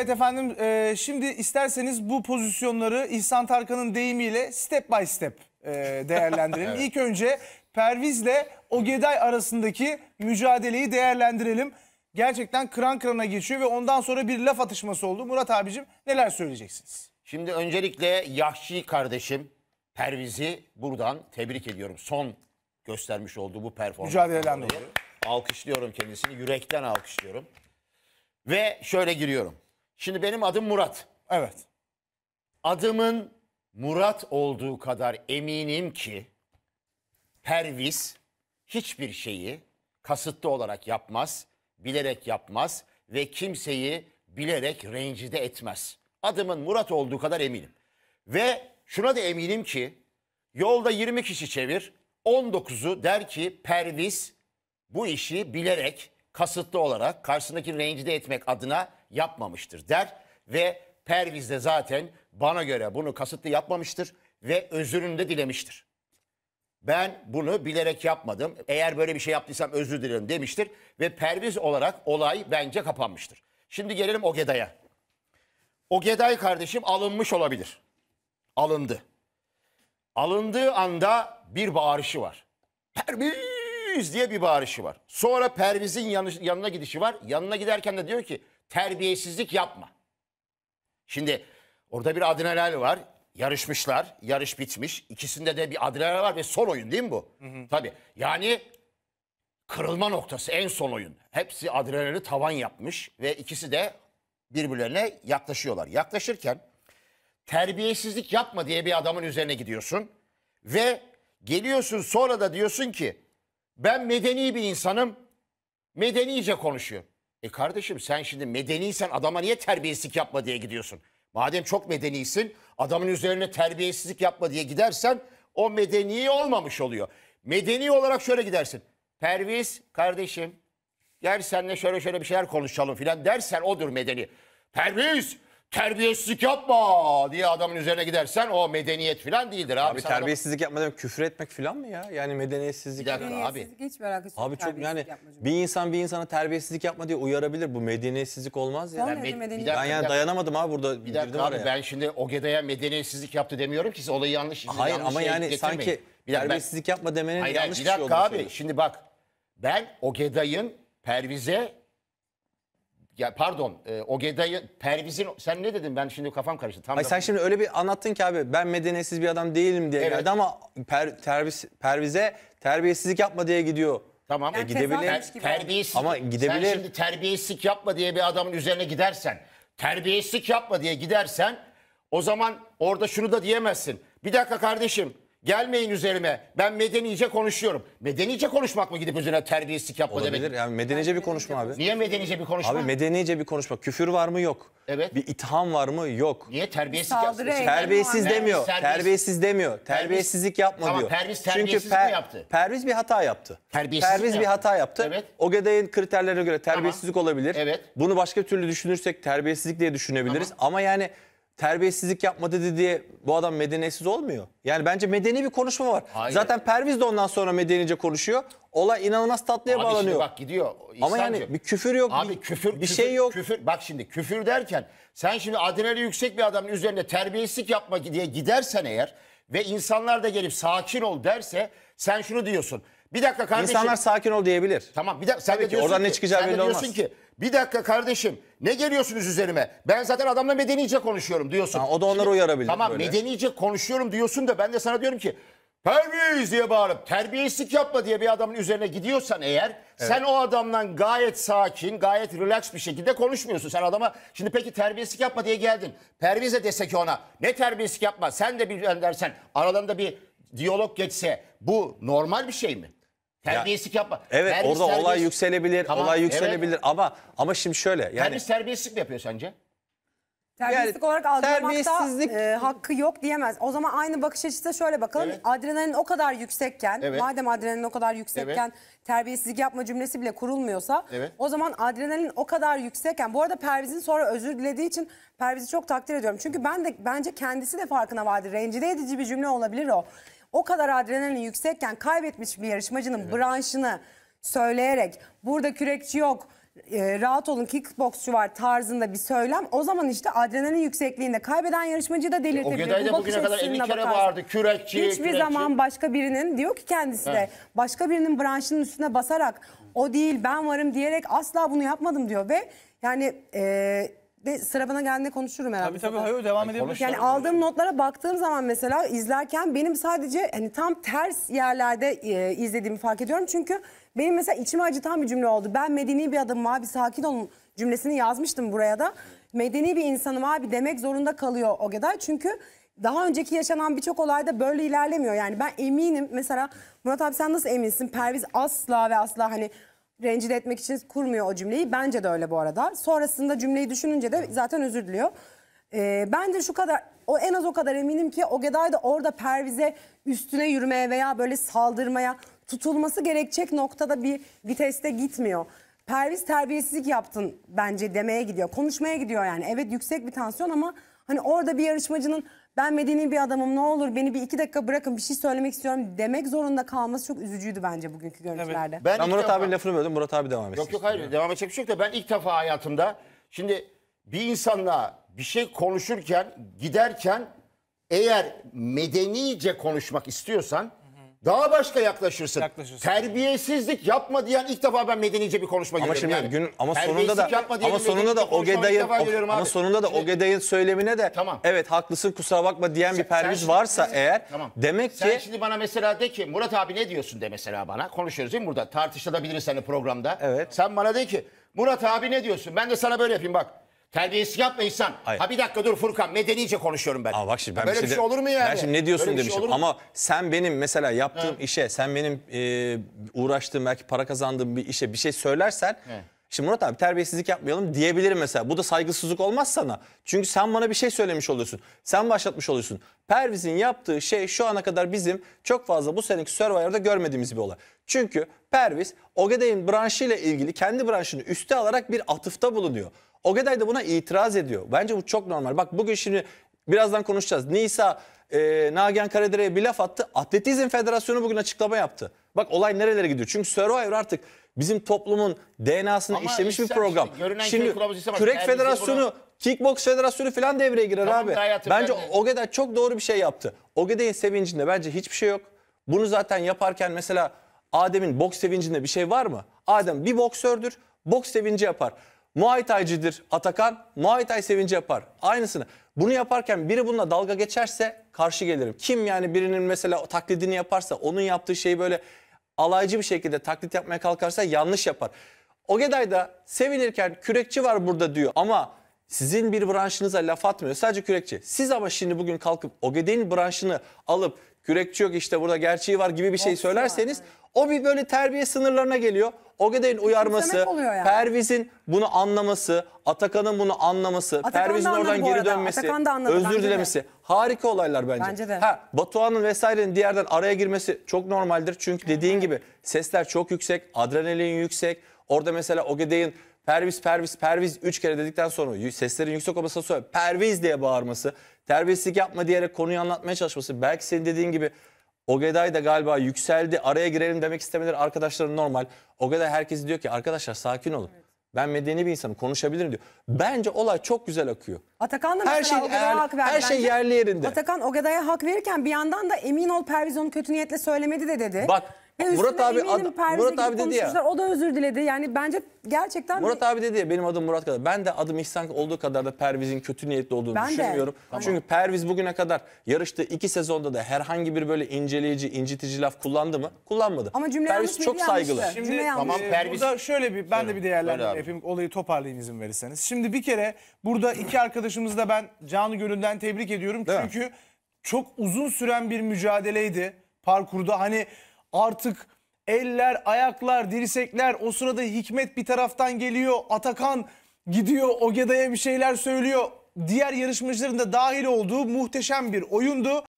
Evet efendim e, şimdi isterseniz bu pozisyonları İhsan Tarkan'ın deyimiyle step by step e, değerlendirelim. evet. İlk önce Perviz'le Ogeday arasındaki mücadeleyi değerlendirelim. Gerçekten kıran kırana geçiyor ve ondan sonra bir laf atışması oldu. Murat abicim neler söyleyeceksiniz? Şimdi öncelikle Yahşi kardeşim Perviz'i buradan tebrik ediyorum. Son göstermiş olduğu bu performans. Mücadeleden dolayı. Alkışlıyorum kendisini. Yürekten alkışlıyorum. Ve şöyle giriyorum. Şimdi benim adım Murat. Evet. Adımın Murat olduğu kadar eminim ki Perviz hiçbir şeyi kasıtlı olarak yapmaz, bilerek yapmaz ve kimseyi bilerek rencide etmez. Adımın Murat olduğu kadar eminim. Ve şuna da eminim ki yolda 20 kişi çevir, 19'u der ki Perviz bu işi bilerek, kasıtlı olarak karşısındaki rencide etmek adına yapmamıştır der ve Perviz de zaten bana göre bunu kasıtlı yapmamıştır ve özürünü de dilemiştir. Ben bunu bilerek yapmadım. Eğer böyle bir şey yaptıysam özür dilerim demiştir ve Perviz olarak olay bence kapanmıştır. Şimdi gelelim Ogeday'a. Ogeday kardeşim alınmış olabilir. Alındı. Alındığı anda bir bağırışı var. Perviz diye bir bağırışı var. Sonra Perviz'in yanına gidişi var. Yanına giderken de diyor ki terbiyesizlik yapma. Şimdi orada bir adrenalin var. Yarışmışlar. Yarış bitmiş. İkisinde de bir adrenalin var ve son oyun değil mi bu? Hı hı. Tabii. Yani kırılma noktası en son oyun. Hepsi adrenalini tavan yapmış ve ikisi de birbirlerine yaklaşıyorlar. Yaklaşırken terbiyesizlik yapma diye bir adamın üzerine gidiyorsun ve geliyorsun sonra da diyorsun ki ben medeni bir insanım. Medenice konuşuyorum. E kardeşim sen şimdi medeniysen adama niye terbiyesizlik yapma diye gidiyorsun? Madem çok medenisin adamın üzerine terbiyesizlik yapma diye gidersen o medeni olmamış oluyor. Medeni olarak şöyle gidersin. Perviz kardeşim gel senle şöyle şöyle bir şeyler konuşalım filan dersen odur medeni. Perviz terbiyesizlik yapma diye adamın üzerine gidersen o medeniyet falan değildir abi. Abi Sen adam- yapma demek küfür etmek falan mı ya? Yani medeniyetsizlik. Bir dakika. Abi. hiç alakası Abi çok yani bir insan bir insana terbiyesizlik yapma diye uyarabilir. Bu medeniyetsizlik olmaz ya. Sonra- Ben, Medeniyet- ben yani dayanamadım abi burada Bir dakika abi araya. ben şimdi o Ogeda'ya medeniyetsizlik yaptı demiyorum ki siz olayı yanlış Hayır yanlış ama yani getirmeyin. sanki Bir dakika, ben- yapma demenin Hayır, yanlış bir bir şey dakika abi söylüyorum. şimdi bak ben o Ogeday'ın Perviz'e ya pardon, e, gedayı Perviz'in sen ne dedin? Ben şimdi kafam karıştı. Tam Ay da- sen şimdi öyle bir anlattın ki abi ben medeniyetsiz bir adam değilim diye Evet. geldi ama per, tervis, pervize terbiyesizlik yapma diye gidiyor. Tamam. E, gidebilir. tezahürat gibi. Terbiyesizlik. Ama gidebilir. Sen şimdi terbiyesizlik yapma diye bir adamın üzerine gidersen, terbiyesizlik yapma diye gidersen o zaman orada şunu da diyemezsin. Bir dakika kardeşim Gelmeyin üzerime. Ben medenice konuşuyorum. Medenice konuşmak mı gidip üzerine terbiyesizlik yapma Olabilir. demek? Yani medenice bir konuşma abi. Niye medenice bir konuşma? Abi medenice bir konuşma. Küfür var mı? Yok. Evet. Bir itham var mı? Yok. Niye terbiyesizlik yaptı? Saldırı eylemin Terbiyesiz demiyor. Terbiyesiz- demiyor. Terbiyesizlik yapma Tamam, diyor. Perviz terbiyesizlik mi yaptı? Perviz bir hata yaptı. Terbiyesizlik Perviz bir yaptı? hata yaptı. Evet. O Ogeday'ın kriterlerine göre terbiyesizlik olabilir. Evet. Bunu başka türlü düşünürsek terbiyesizlik diye düşünebiliriz. Ama yani terbiyesizlik yapmadı dedi diye bu adam medeniyetsiz olmuyor. Yani bence medeni bir konuşma var. Hayır. Zaten Perviz de ondan sonra medenice konuşuyor. Olay inanılmaz tatlıya Abi bağlanıyor. bak gidiyor. Ama İhsancığım. yani bir küfür yok. Abi bir, küfür bir şey küfür, şey yok. Küfür bak şimdi küfür derken sen şimdi adrenali yüksek bir adamın üzerine terbiyesizlik yapma diye gidersen eğer ve insanlar da gelip sakin ol derse sen şunu diyorsun. Bir dakika kardeşim. İnsanlar sakin ol diyebilir. Tamam bir dakika sen Tabii de ki, diyorsun oradan ki, ne çıkacağı belli olmaz. Sen de diyorsun ki bir dakika kardeşim ne geliyorsunuz üzerime? Ben zaten adamla medenice konuşuyorum diyorsun. Ha, o da onları uyarabilir. Tamam böyle. medenice konuşuyorum diyorsun da ben de sana diyorum ki Terbiyesiz diye bağırıp terbiyesizlik yapma diye bir adamın üzerine gidiyorsan eğer evet. sen o adamdan gayet sakin, gayet relax bir şekilde konuşmuyorsun. Sen adama şimdi peki terbiyesizlik yapma diye geldin. Pervize dese ki ona ne terbiyesizlik yapma sen de bir dersen aralarında bir diyalog geçse bu normal bir şey mi? Terbiyesizlik yapma. Evet Terbiyesiz, orada terbiyesiz. olay yükselebilir, Tamam, olay yükselebilir ama ama şimdi şöyle yani Terbiyesiz terbiyesizlik mi yapıyor sence? Terbiyesizlik olarak algılamakta terbiyesizlik- e, hakkı yok diyemez. O zaman aynı bakış açısıyla şöyle bakalım. Evet. Adrenalin o kadar yüksekken, Evet. madem adrenalin o kadar yüksekken terbiyesizlik yapma cümlesi bile kurulmuyorsa Evet. o zaman adrenalin o kadar yüksekken bu arada Perviz'in sonra özür dilediği için Perviz'i çok takdir ediyorum. Çünkü ben de bence kendisi de farkına vardı. Rencide edici bir cümle olabilir o o kadar adrenalin yüksekken kaybetmiş bir yarışmacının evet. branşını söyleyerek burada kürekçi yok e, rahat olun kickboksçu var tarzında bir söylem. O zaman işte adrenalin yüksekliğinde kaybeden yarışmacı da e, delirtebilir. O Geday Bu bugüne kadar 50 kere bakarsın. vardı kürekçi. Hiçbir kürekçi. zaman başka birinin diyor ki kendisi de evet. başka birinin branşının üstüne basarak o değil ben varım diyerek asla bunu yapmadım diyor ve yani e, de sıra bana geldiğinde konuşurum herhalde. Tabii tabii hayır devam e, edebilirsin. Yani aldığım notlara baktığım zaman mesela izlerken benim sadece hani tam ters yerlerde e, izlediğimi fark ediyorum. Çünkü benim mesela içimi acıtan bir cümle oldu. Ben medeni bir adamım abi sakin olun cümlesini yazmıştım buraya da. Medeni bir insanım abi demek zorunda kalıyor o kadar. Çünkü daha önceki yaşanan birçok olayda böyle ilerlemiyor. Yani ben eminim mesela Murat abi sen nasıl eminsin? Perviz asla ve asla hani rencide etmek için kurmuyor o cümleyi. Bence de öyle bu arada. Sonrasında cümleyi düşününce de zaten özür diliyor. Ee, ben de şu kadar o en az o kadar eminim ki o geday da orada Perviz'e üstüne yürümeye veya böyle saldırmaya tutulması gerekecek noktada bir viteste gitmiyor. Perviz terbiyesizlik yaptın bence demeye gidiyor. Konuşmaya gidiyor yani. Evet yüksek bir tansiyon ama hani orada bir yarışmacının ben medeni bir adamım ne olur beni bir iki dakika bırakın bir şey söylemek istiyorum demek zorunda kalması çok üzücüydü bence bugünkü görüntülerde. Ben, Ben Murat defa- abi lafını böldüm. Murat abi devam etsin. Yok yok hayır devam edecek bir şey yok da ben ilk defa hayatımda şimdi bir insanla bir şey konuşurken giderken eğer medenice konuşmak istiyorsan daha başka yaklaşırsın. Yaklaşırsın. Terbiyesizlik yapma diyen ilk defa ben medenice bir konuşma ama görüyorum. Ama şimdi yani. gün ama sonunda da ama sonunda da Ogeday'ın ama sonunda da Ogeday'ın söylemine de tamam. evet haklısın kusura bakma diyen sen, bir perviz sen varsa sen, eğer tamam. demek sen ki Sen şimdi bana mesela de ki Murat abi ne diyorsun de mesela bana. Konuşuyoruz değil mi burada? Tartışılabiliriz senin programda. Evet. Sen bana de ki Murat abi ne diyorsun? Ben de sana böyle yapayım bak. Terbiyesiz yapma insan. Hayır. Ha bir dakika dur Furkan medenice konuşuyorum ben. Aa, bak şimdi ben böyle bir şey, şey de, olur mu yani? Ben şimdi ne diyorsun böyle şey demişim şey ama sen benim mesela yaptığım He. işe sen benim e, uğraştığım belki para kazandığım bir işe bir şey söylersen... He. Şimdi Murat abi terbiyesizlik yapmayalım diyebilirim mesela. Bu da saygısızlık olmaz sana. Çünkü sen bana bir şey söylemiş oluyorsun. Sen başlatmış oluyorsun. Perviz'in yaptığı şey şu ana kadar bizim çok fazla bu seneki Survivor'da görmediğimiz bir olay. Çünkü Perviz Ogeday'in branşıyla ilgili kendi branşını üste alarak bir atıfta bulunuyor. Ogeday da buna itiraz ediyor. Bence bu çok normal. Bak bugün şimdi birazdan konuşacağız. Nisa e, Nagihan Karadere'ye bir laf attı. Atletizm Federasyonu bugün açıklama yaptı. Bak olay nerelere gidiyor. Çünkü Survivor artık bizim toplumun DNA'sını Ama işlemiş bir program. Işte, şimdi Kürek Federasyonu, bunu... Kickbox Federasyonu falan devreye girer tamam, abi. Hayatım, bence ben de... çok doğru bir şey yaptı. Ogeday'in sevincinde bence hiçbir şey yok. Bunu zaten yaparken mesela Adem'in boks sevincinde bir şey var mı? Adem bir boksördür, boks sevinci yapar. Muay Thai'cidir Atakan. Muay Thai sevinci yapar. Aynısını. Bunu yaparken biri bununla dalga geçerse karşı gelirim. Kim yani birinin mesela taklidini yaparsa onun yaptığı şeyi böyle alaycı bir şekilde taklit yapmaya kalkarsa yanlış yapar. Ogeday da sevinirken kürekçi var burada diyor ama sizin bir branşınıza laf atmıyor. Sadece kürekçi. Siz ama şimdi bugün kalkıp Ogeday'ın branşını alıp kürekçi yok işte burada gerçeği var gibi bir şey söylerseniz o bir böyle terbiye sınırlarına geliyor. Ogeday'ın uyarması, yani. Perviz'in bunu anlaması, Atakan'ın bunu anlaması, Atakan Perviz'in oradan geri dönmesi, anladı, özür dilemesi. De. Harika olaylar bence. Bence de. Ha, Batuhan'ın vesairenin diğerden araya girmesi çok normaldir. Çünkü dediğin evet. gibi sesler çok yüksek, adrenalin yüksek. Orada mesela Ogeday'ın Perviz, Perviz, Perviz 3 kere dedikten sonra seslerin yüksek olmasına sonra Perviz diye bağırması, terbiyesizlik yapma diyerek konuyu anlatmaya çalışması, belki senin dediğin gibi Ogeday da galiba yükseldi araya girelim demek istemeleri arkadaşların normal. Ogeday herkes diyor ki arkadaşlar sakin olun. Evet. Ben medeni bir insanım konuşabilirim diyor. Bence olay çok güzel akıyor. Atakan da her şey, Ogeday'a hak verdi. Her şey bence. yerli yerinde. Atakan Ogeday'a hak verirken bir yandan da emin ol onu kötü niyetle söylemedi de dedi. Bak e Murat abi eminim, ad, Murat abi dedi ya. O da özür diledi. Yani bence gerçekten Murat bir... abi dedi ya benim adım Murat kadar. Ben de adım İhsan olduğu kadar da Perviz'in kötü niyetli olduğunu ben düşünmüyorum. De. Çünkü tamam. Perviz bugüne kadar yarıştığı iki sezonda da herhangi bir böyle inceleyici, incitici laf kullandı mı? Kullanmadı. Ama cümle Perviz çok yanlıştı. saygılı. Şimdi tamam e, Perviz. Burada şöyle bir ben de bir değerlendirme yapayım. Olayı toparlayayım izin verirseniz. Şimdi bir kere burada iki arkadaşımızı da ben canı gönülden tebrik ediyorum. Çünkü çok uzun süren bir mücadeleydi parkurda. Hani artık eller, ayaklar, dirsekler o sırada Hikmet bir taraftan geliyor. Atakan gidiyor Ogeda'ya bir şeyler söylüyor. Diğer yarışmacıların da dahil olduğu muhteşem bir oyundu.